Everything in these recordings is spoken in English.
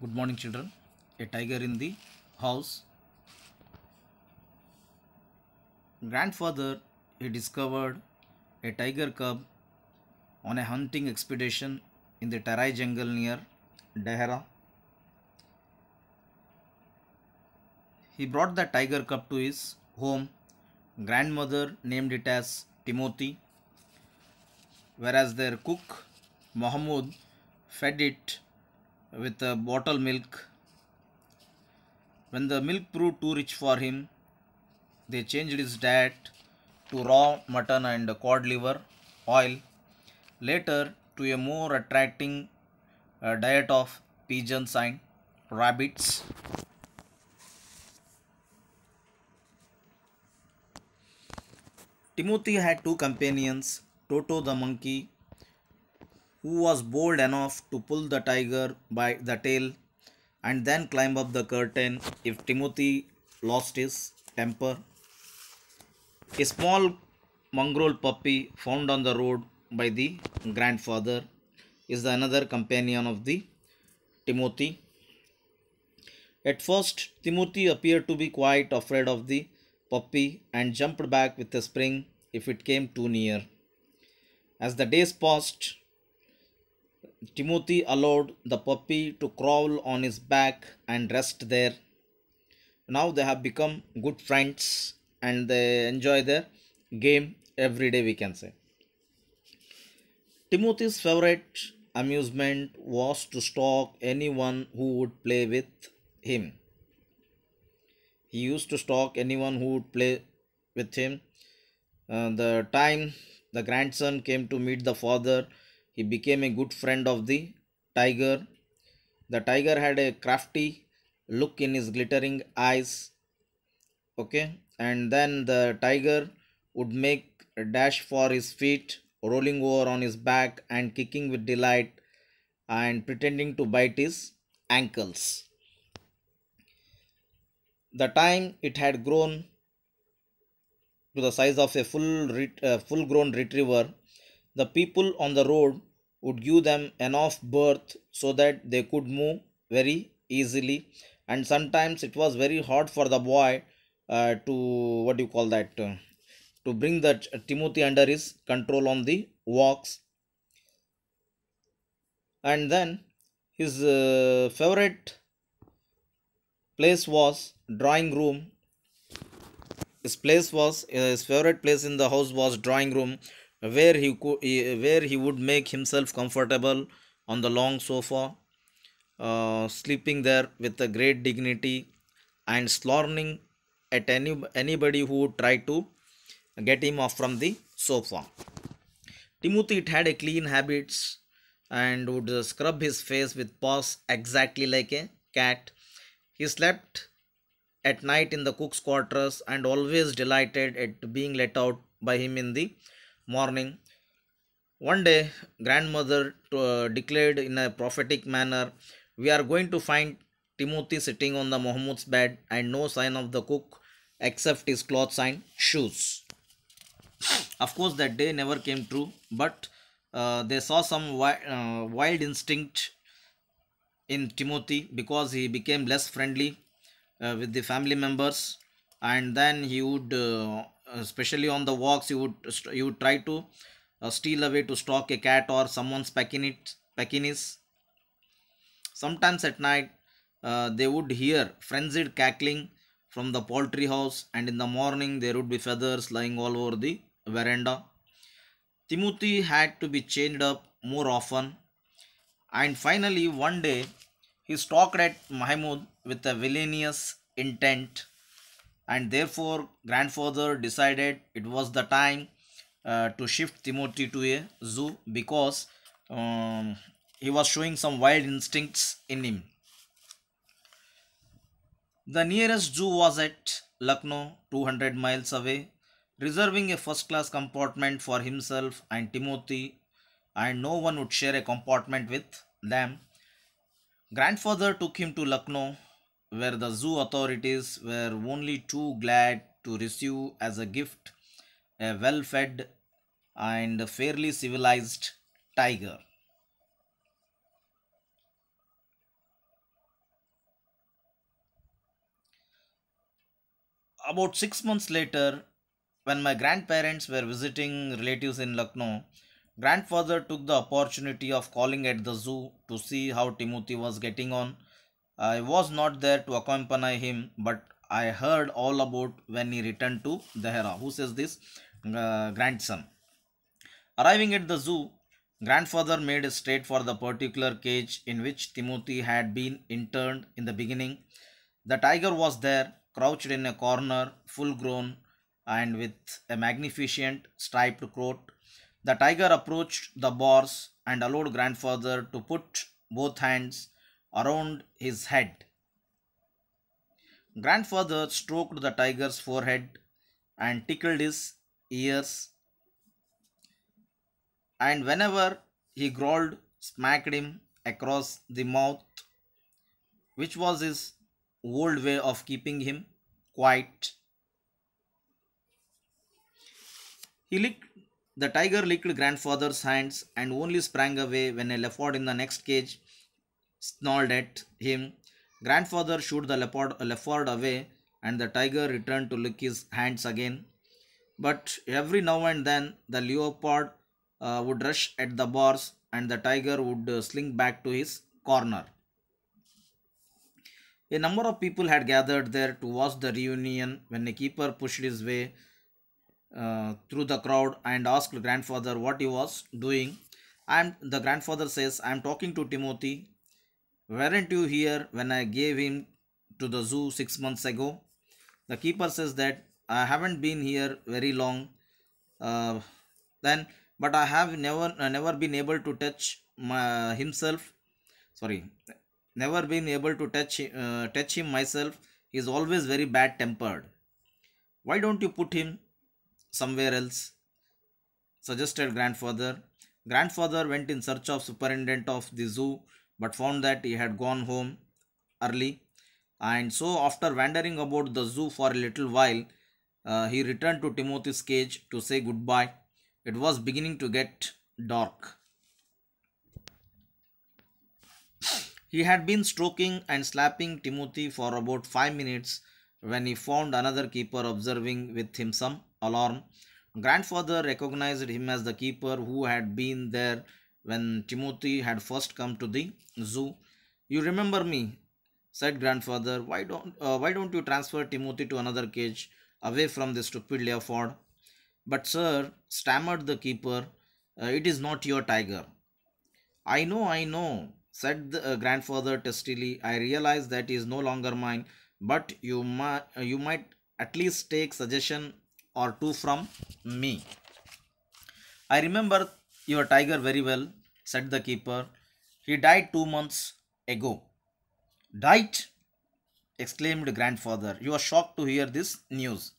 Good morning children. A tiger in the house. Grandfather, he discovered a tiger cub on a hunting expedition in the Tarai jungle near Dehera. He brought the tiger cub to his home. Grandmother named it as Timothy, whereas their cook, Mahmoud, fed it with a bottle milk. When the milk proved too rich for him, they changed his diet to raw mutton and cod liver oil, later to a more attracting uh, diet of pigeons and rabbits. Timothy had two companions, Toto the monkey who was bold enough to pull the tiger by the tail and then climb up the curtain if Timothy lost his temper. A small mongrel puppy found on the road by the grandfather is another companion of the Timothy. At first, Timothy appeared to be quite afraid of the puppy and jumped back with a spring if it came too near. As the days passed, Timothy allowed the puppy to crawl on his back and rest there. Now they have become good friends and they enjoy their game every day, we can say. Timothy's favorite amusement was to stalk anyone who would play with him. He used to stalk anyone who would play with him. Uh, the time the grandson came to meet the father, he became a good friend of the tiger. The tiger had a crafty look in his glittering eyes. Okay, and then the tiger would make a dash for his feet, rolling over on his back and kicking with delight and pretending to bite his ankles. The time it had grown to the size of a full uh, full grown retriever, the people on the road would give them enough berth so that they could move very easily and sometimes it was very hard for the boy uh, to what do you call that uh, to bring that timothy under his control on the walks and then his uh, favorite place was drawing room his place was uh, his favorite place in the house was drawing room where he could where he would make himself comfortable on the long sofa uh, sleeping there with a great dignity and snorting at any anybody who tried to get him off from the sofa timothy had a clean habits and would scrub his face with paws exactly like a cat he slept at night in the cook's quarters and always delighted at being let out by him in the morning. One day, grandmother uh, declared in a prophetic manner, We are going to find Timothy sitting on the Mohammed's bed and no sign of the cook except his clothes and shoes. Of course, that day never came true, but uh, they saw some wi uh, wild instinct in Timothy because he became less friendly uh, with the family members and then he would uh, uh, especially on the walks you would you would try to uh, steal away to stalk a cat or someone's pekinit pekinis sometimes at night uh, they would hear frenzied cackling from the poultry house and in the morning there would be feathers lying all over the veranda. Timothy had to be chained up more often and finally one day he stalked at Mahmud with a villainous intent and therefore grandfather decided it was the time uh, to shift Timothy to a zoo because um, he was showing some wild instincts in him. The nearest zoo was at Lucknow, 200 miles away, reserving a first class compartment for himself and Timothy, and no one would share a compartment with them. Grandfather took him to Lucknow where the zoo authorities were only too glad to receive as a gift a well-fed and fairly civilized tiger. About six months later, when my grandparents were visiting relatives in Lucknow, grandfather took the opportunity of calling at the zoo to see how Timothy was getting on I was not there to accompany him, but I heard all about when he returned to Dehra. Who says this? Uh, grandson. Arriving at the zoo, grandfather made straight for the particular cage in which Timothy had been interned in the beginning. The tiger was there, crouched in a corner, full grown and with a magnificent striped coat. The tiger approached the bars and allowed grandfather to put both hands around his head. Grandfather stroked the tiger's forehead and tickled his ears. And whenever he growled, smacked him across the mouth, which was his old way of keeping him quiet. He licked the tiger licked grandfather's hands and only sprang away when I out in the next cage snarled at him. Grandfather shooed the leopard, leopard away and the tiger returned to lick his hands again. But every now and then the leopard uh, would rush at the bars and the tiger would uh, slink back to his corner. A number of people had gathered there to watch the reunion when a keeper pushed his way uh, through the crowd and asked grandfather what he was doing. And the grandfather says, I am talking to Timothy, Weren't you here when I gave him to the zoo six months ago? The keeper says that I haven't been here very long uh, then, but I have never uh, never been able to touch my, himself. Sorry, never been able to touch uh, touch him myself. He's always very bad tempered. Why don't you put him somewhere else? Suggested grandfather. Grandfather went in search of superintendent of the zoo but found that he had gone home early and so after wandering about the zoo for a little while uh, he returned to timothy's cage to say goodbye it was beginning to get dark he had been stroking and slapping timothy for about 5 minutes when he found another keeper observing with him some alarm grandfather recognized him as the keeper who had been there when Timothy had first come to the zoo. You remember me, said grandfather. Why don't, uh, why don't you transfer Timothy to another cage away from the stupid leopard? But sir, stammered the keeper, uh, it is not your tiger. I know, I know, said the uh, grandfather testily. I realize that is no longer mine, but you, might, uh, you might at least take suggestion or two from me. I remember your tiger very well, said the keeper. He died two months ago. Died? exclaimed grandfather. You are shocked to hear this news.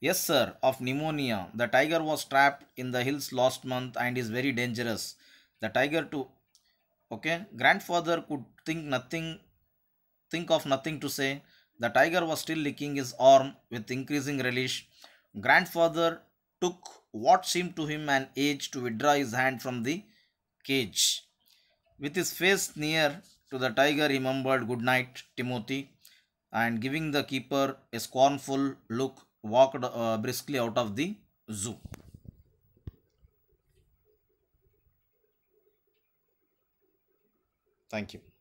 Yes, sir, of pneumonia. The tiger was trapped in the hills last month and is very dangerous. The tiger too. Okay, grandfather could think nothing, think of nothing to say. The tiger was still licking his arm with increasing relish. Grandfather took what seemed to him an age to withdraw his hand from the cage. With his face near to the tiger, he mumbled, Good night, Timothy, and giving the keeper a scornful look, walked uh, briskly out of the zoo. Thank you.